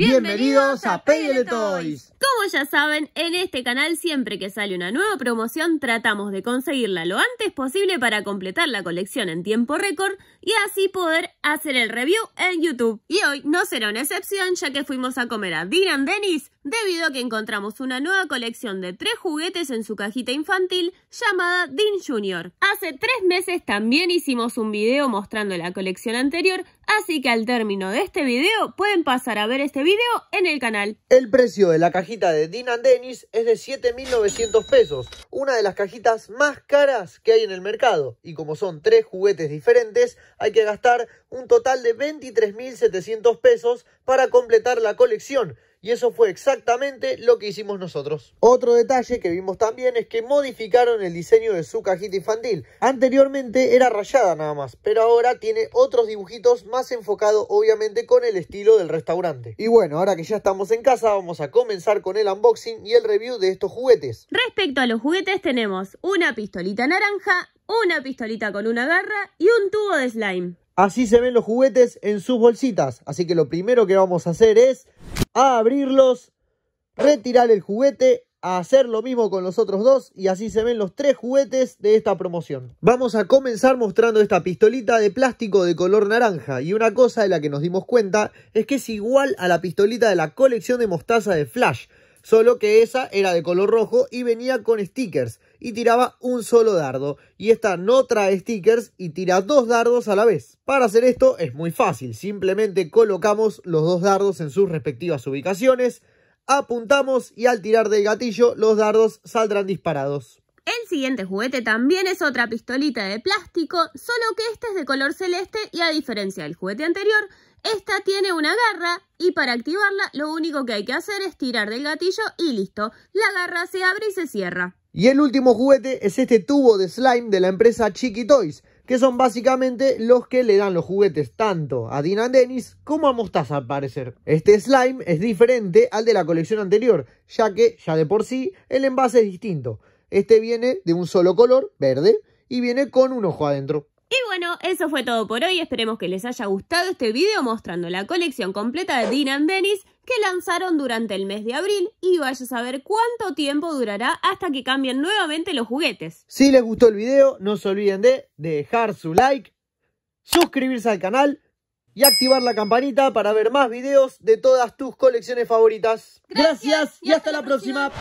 Bienvenidos a Pele Toys. Como ya saben, en este canal siempre que sale una nueva promoción tratamos de conseguirla lo antes posible para completar la colección en tiempo récord y así poder hacer el review en YouTube. Y hoy no será una excepción ya que fuimos a comer a Dylan Dennis debido a que encontramos una nueva colección de tres juguetes en su cajita infantil llamada Dean Junior. Hace tres meses también hicimos un video mostrando la colección anterior, así que al término de este video pueden pasar a ver este video en el canal. El precio de la cajita de Dean and Dennis es de 7.900 pesos, una de las cajitas más caras que hay en el mercado. Y como son tres juguetes diferentes, hay que gastar un total de 23.700 pesos para completar la colección y eso fue exactamente lo que hicimos nosotros. Otro detalle que vimos también es que modificaron el diseño de su cajita infantil. Anteriormente era rayada nada más, pero ahora tiene otros dibujitos más enfocado obviamente con el estilo del restaurante. Y bueno, ahora que ya estamos en casa vamos a comenzar con el unboxing y el review de estos juguetes. Respecto a los juguetes tenemos una pistolita naranja, una pistolita con una garra y un tubo de slime. Así se ven los juguetes en sus bolsitas, así que lo primero que vamos a hacer es a abrirlos, retirar el juguete, a hacer lo mismo con los otros dos y así se ven los tres juguetes de esta promoción. Vamos a comenzar mostrando esta pistolita de plástico de color naranja y una cosa de la que nos dimos cuenta es que es igual a la pistolita de la colección de mostaza de Flash, Solo que esa era de color rojo y venía con stickers y tiraba un solo dardo. Y esta no trae stickers y tira dos dardos a la vez. Para hacer esto es muy fácil, simplemente colocamos los dos dardos en sus respectivas ubicaciones, apuntamos y al tirar del gatillo los dardos saldrán disparados. El siguiente juguete también es otra pistolita de plástico, solo que esta es de color celeste y a diferencia del juguete anterior, esta tiene una garra y para activarla lo único que hay que hacer es tirar del gatillo y listo, la garra se abre y se cierra. Y el último juguete es este tubo de slime de la empresa Chiqui Toys, que son básicamente los que le dan los juguetes tanto a Dina Dennis como a Mostaza al parecer. Este slime es diferente al de la colección anterior, ya que ya de por sí el envase es distinto. Este viene de un solo color, verde, y viene con un ojo adentro. Y bueno, eso fue todo por hoy. Esperemos que les haya gustado este video mostrando la colección completa de Dean denis que lanzaron durante el mes de abril y vaya a saber cuánto tiempo durará hasta que cambien nuevamente los juguetes. Si les gustó el video, no se olviden de dejar su like, suscribirse al canal y activar la campanita para ver más videos de todas tus colecciones favoritas. Gracias, y, hasta, la, próxima.